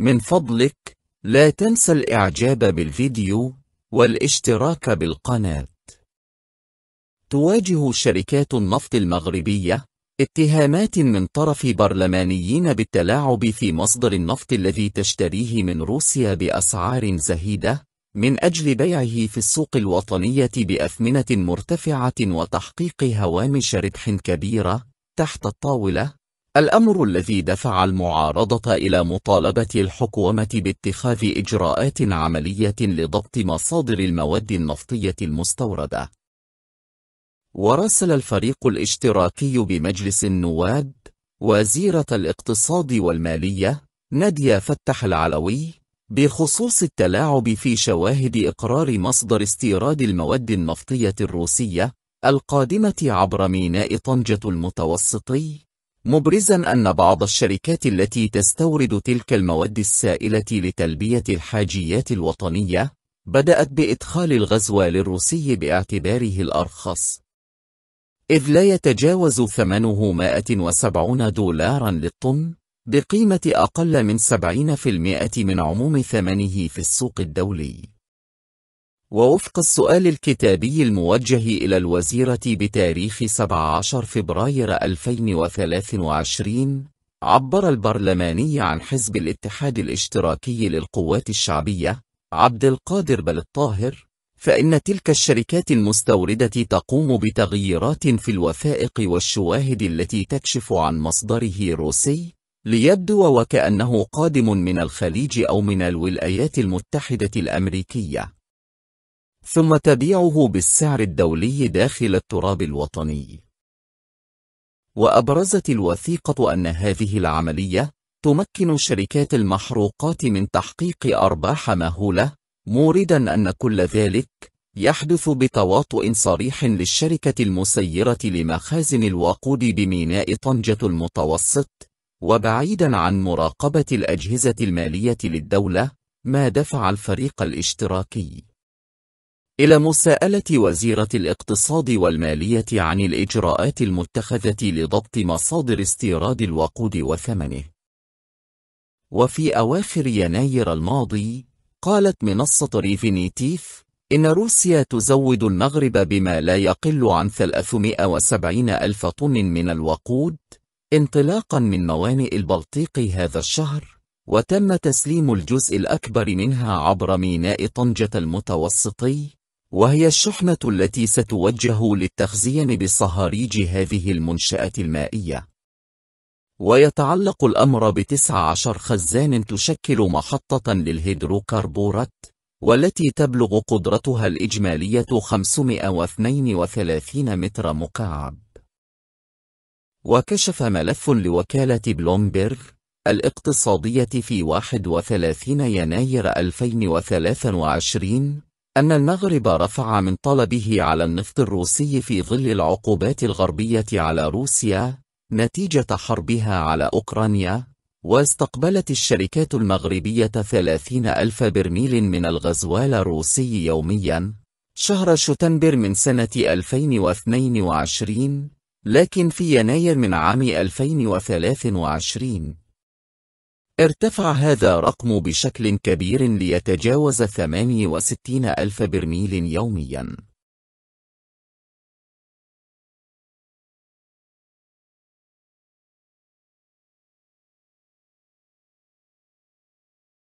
من فضلك لا تنسى الاعجاب بالفيديو والاشتراك بالقناة تواجه شركات النفط المغربية اتهامات من طرف برلمانيين بالتلاعب في مصدر النفط الذي تشتريه من روسيا بأسعار زهيدة من أجل بيعه في السوق الوطنية بأثمنة مرتفعة وتحقيق هوامش ربح كبيرة تحت الطاولة الأمر الذي دفع المعارضة إلى مطالبة الحكومة باتخاذ إجراءات عملية لضبط مصادر المواد النفطية المستوردة وراسل الفريق الاشتراكي بمجلس النواب وزيرة الاقتصاد والمالية نادية فتح العلوي بخصوص التلاعب في شواهد إقرار مصدر استيراد المواد النفطية الروسية القادمة عبر ميناء طنجة المتوسطي مبرزا أن بعض الشركات التي تستورد تلك المواد السائلة لتلبية الحاجيات الوطنية بدأت بإدخال الغزو للروسي باعتباره الأرخص إذ لا يتجاوز ثمنه 170 دولارا للطن بقيمة أقل من 70% من عموم ثمنه في السوق الدولي ووفق السؤال الكتابي الموجه إلى الوزيرة بتاريخ 17 فبراير 2023 عبر البرلماني عن حزب الاتحاد الاشتراكي للقوات الشعبية عبد القادر بل الطاهر فإن تلك الشركات المستوردة تقوم بتغييرات في الوثائق والشواهد التي تكشف عن مصدره روسي ليبدو وكأنه قادم من الخليج أو من الولايات المتحدة الأمريكية ثم تبيعه بالسعر الدولي داخل التراب الوطني وأبرزت الوثيقة أن هذه العملية تمكن شركات المحروقات من تحقيق أرباح مهولة موردا أن كل ذلك يحدث بتواطؤ صريح للشركة المسيرة لمخازن الوقود بميناء طنجة المتوسط وبعيدا عن مراقبة الأجهزة المالية للدولة ما دفع الفريق الاشتراكي إلى مساءلة وزيرة الاقتصاد والمالية عن الإجراءات المتخذة لضبط مصادر استيراد الوقود وثمنه. وفي أواخر يناير الماضي، قالت منصة ريفينيتيف إن روسيا تزود المغرب بما لا يقل عن 370 ألف طن من الوقود، انطلاقا من موانئ البلطيق هذا الشهر، وتم تسليم الجزء الأكبر منها عبر ميناء طنجة المتوسطي، وهي الشحنة التي ستوجه للتخزين بصهاريج هذه المنشأة المائية. ويتعلق الأمر بتسع عشر خزان تشكل محطة للهيدروكربورات، والتي تبلغ قدرتها الإجمالية 532 متر مكعب. وكشف ملف لوكالة بلومبرغ الاقتصادية في 31 يناير 2023 أن المغرب رفع من طلبه على النفط الروسي في ظل العقوبات الغربية على روسيا نتيجة حربها على أوكرانيا واستقبلت الشركات المغربية 30 ألف برميل من الغزوال الروسي يومياً شهر شتنبر من سنة 2022 لكن في يناير من عام 2023 ارتفع هذا الرقم بشكل كبير ليتجاوز 68 ألف برميل يومياً